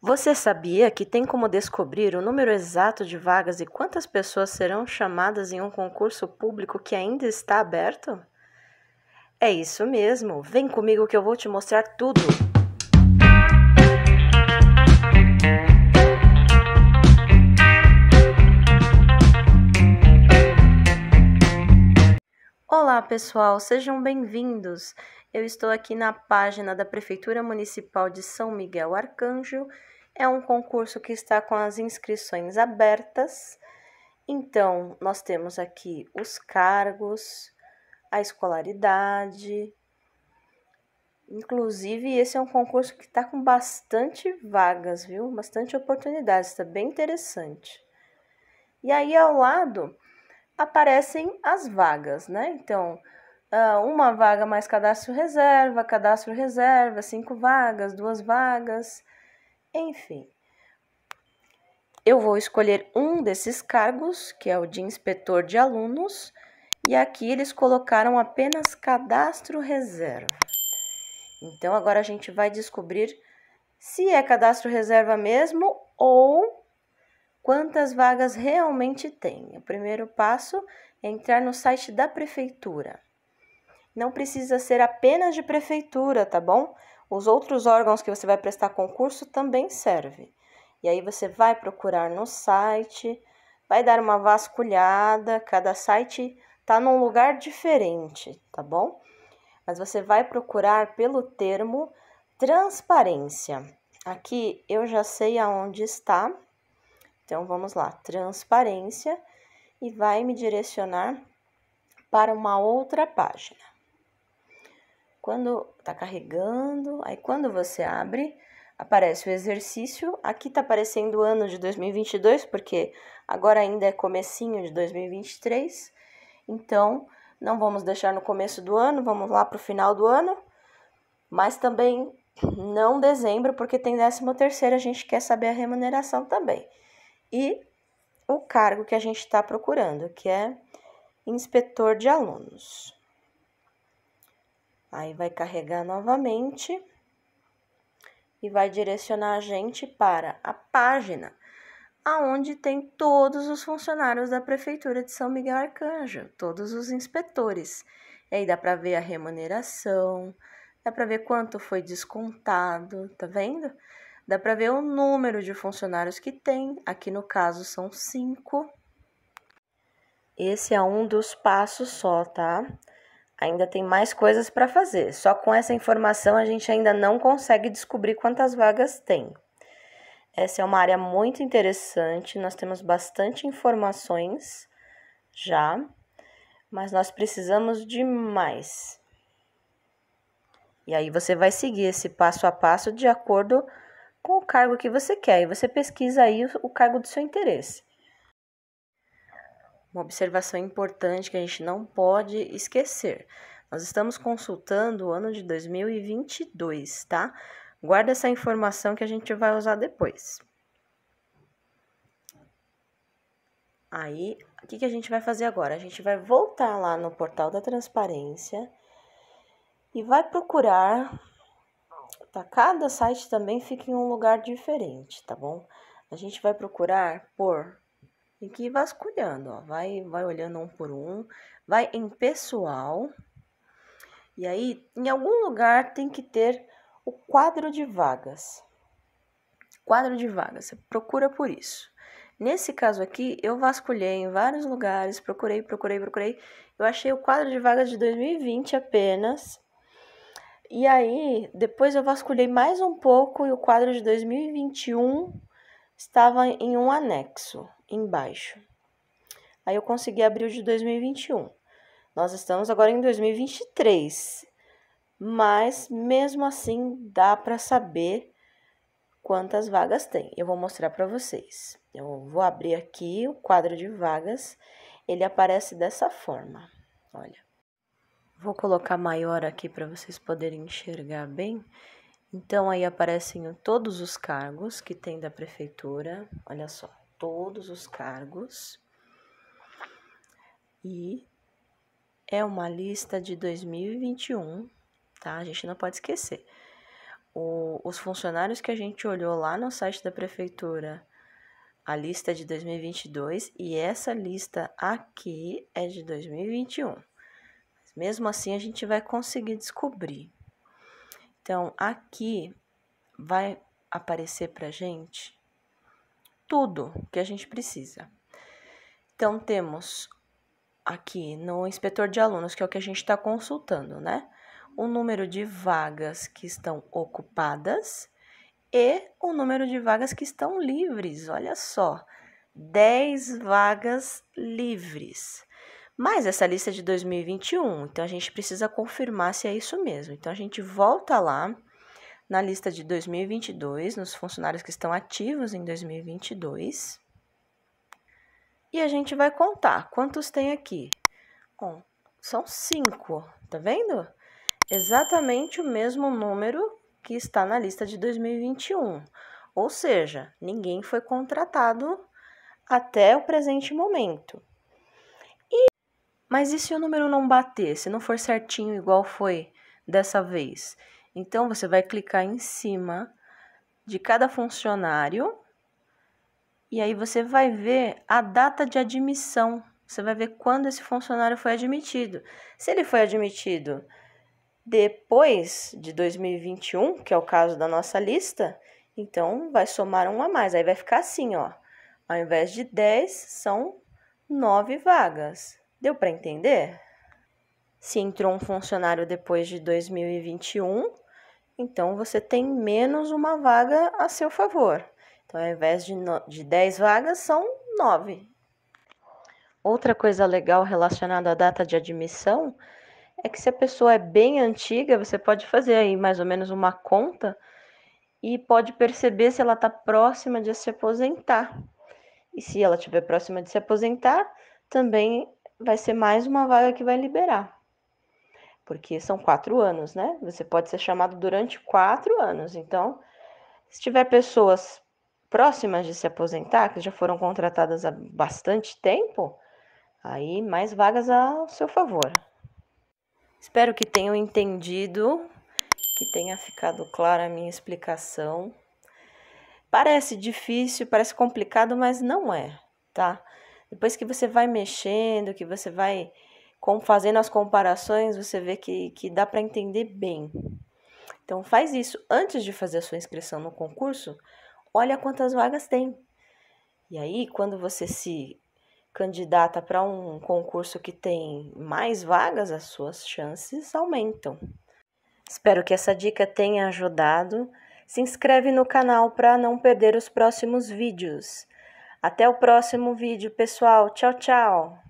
Você sabia que tem como descobrir o número exato de vagas e quantas pessoas serão chamadas em um concurso público que ainda está aberto? É isso mesmo! Vem comigo que eu vou te mostrar tudo! Olá, pessoal, sejam bem-vindos! Eu estou aqui na página da Prefeitura Municipal de São Miguel Arcanjo. É um concurso que está com as inscrições abertas. Então, nós temos aqui os cargos, a escolaridade. Inclusive, esse é um concurso que está com bastante vagas, viu? Bastante oportunidades, está bem interessante. E aí, ao lado, aparecem as vagas, né? Então, ah, uma vaga mais cadastro reserva, cadastro reserva, cinco vagas, duas vagas, enfim. Eu vou escolher um desses cargos, que é o de inspetor de alunos, e aqui eles colocaram apenas cadastro reserva. Então agora a gente vai descobrir se é cadastro reserva mesmo ou quantas vagas realmente tem. O primeiro passo é entrar no site da prefeitura não precisa ser apenas de prefeitura, tá bom? Os outros órgãos que você vai prestar concurso também serve. E aí você vai procurar no site, vai dar uma vasculhada, cada site tá num lugar diferente, tá bom? Mas você vai procurar pelo termo transparência. Aqui eu já sei aonde está. Então vamos lá, transparência e vai me direcionar para uma outra página. Quando está carregando, aí quando você abre, aparece o exercício. Aqui está aparecendo o ano de 2022, porque agora ainda é comecinho de 2023. Então, não vamos deixar no começo do ano, vamos lá para o final do ano. Mas também não dezembro, porque tem 13 terceiro, a gente quer saber a remuneração também. E o cargo que a gente está procurando, que é inspetor de alunos. Aí vai carregar novamente e vai direcionar a gente para a página aonde tem todos os funcionários da prefeitura de São Miguel Arcanjo, todos os inspetores. E aí dá para ver a remuneração, dá para ver quanto foi descontado, tá vendo? Dá para ver o número de funcionários que tem, aqui no caso são cinco. Esse é um dos passos só, tá? Ainda tem mais coisas para fazer. Só com essa informação a gente ainda não consegue descobrir quantas vagas tem. Essa é uma área muito interessante, nós temos bastante informações já, mas nós precisamos de mais. E aí você vai seguir esse passo a passo de acordo com o cargo que você quer e você pesquisa aí o cargo do seu interesse uma observação importante que a gente não pode esquecer. Nós estamos consultando o ano de 2022, tá? Guarda essa informação que a gente vai usar depois. Aí, o que, que a gente vai fazer agora? A gente vai voltar lá no portal da transparência e vai procurar. Tá? Cada site também fica em um lugar diferente, tá bom? A gente vai procurar por e que vasculhando, ó, vai, vai olhando um por um, vai em pessoal. E aí, em algum lugar tem que ter o quadro de vagas. Quadro de vagas, você procura por isso. Nesse caso aqui, eu vasculhei em vários lugares, procurei, procurei, procurei. Eu achei o quadro de vagas de 2020 apenas. E aí, depois eu vasculhei mais um pouco e o quadro de 2021 estava em um anexo embaixo. Aí eu consegui abril de 2021. Nós estamos agora em 2023. Mas mesmo assim dá para saber quantas vagas tem. Eu vou mostrar para vocês. Eu vou abrir aqui o quadro de vagas. Ele aparece dessa forma. Olha. Vou colocar maior aqui para vocês poderem enxergar bem. Então aí aparecem todos os cargos que tem da prefeitura. Olha só todos os cargos e é uma lista de 2021, tá? A gente não pode esquecer. O, os funcionários que a gente olhou lá no site da prefeitura, a lista é de 2022 e essa lista aqui é de 2021. mesmo assim a gente vai conseguir descobrir. Então aqui vai aparecer para gente tudo que a gente precisa. Então, temos aqui no inspetor de alunos, que é o que a gente está consultando, né? O número de vagas que estão ocupadas e o número de vagas que estão livres. Olha só, 10 vagas livres. Mas essa lista é de 2021, então a gente precisa confirmar se é isso mesmo. Então a gente volta lá na lista de 2022, nos funcionários que estão ativos em 2022. E a gente vai contar quantos tem aqui. Bom, são cinco, tá vendo? Exatamente o mesmo número que está na lista de 2021. Ou seja, ninguém foi contratado até o presente momento. E, mas e se o número não bater, se não for certinho igual foi dessa vez? Então, você vai clicar em cima de cada funcionário e aí você vai ver a data de admissão. Você vai ver quando esse funcionário foi admitido. Se ele foi admitido depois de 2021, que é o caso da nossa lista, então vai somar um a mais. Aí vai ficar assim, ó. Ao invés de 10, são 9 vagas. Deu para entender? Se entrou um funcionário depois de 2021, então você tem menos uma vaga a seu favor. Então, ao invés de, no... de 10 vagas, são 9. Outra coisa legal relacionada à data de admissão é que se a pessoa é bem antiga, você pode fazer aí mais ou menos uma conta e pode perceber se ela está próxima de se aposentar. E se ela estiver próxima de se aposentar, também vai ser mais uma vaga que vai liberar porque são quatro anos, né? Você pode ser chamado durante quatro anos. Então, se tiver pessoas próximas de se aposentar, que já foram contratadas há bastante tempo, aí mais vagas ao seu favor. Espero que tenham entendido, que tenha ficado clara a minha explicação. Parece difícil, parece complicado, mas não é, tá? Depois que você vai mexendo, que você vai com, fazendo as comparações, você vê que, que dá para entender bem. Então, faz isso. Antes de fazer a sua inscrição no concurso, olha quantas vagas tem. E aí, quando você se candidata para um concurso que tem mais vagas, as suas chances aumentam. Espero que essa dica tenha ajudado. Se inscreve no canal para não perder os próximos vídeos. Até o próximo vídeo, pessoal. Tchau, tchau!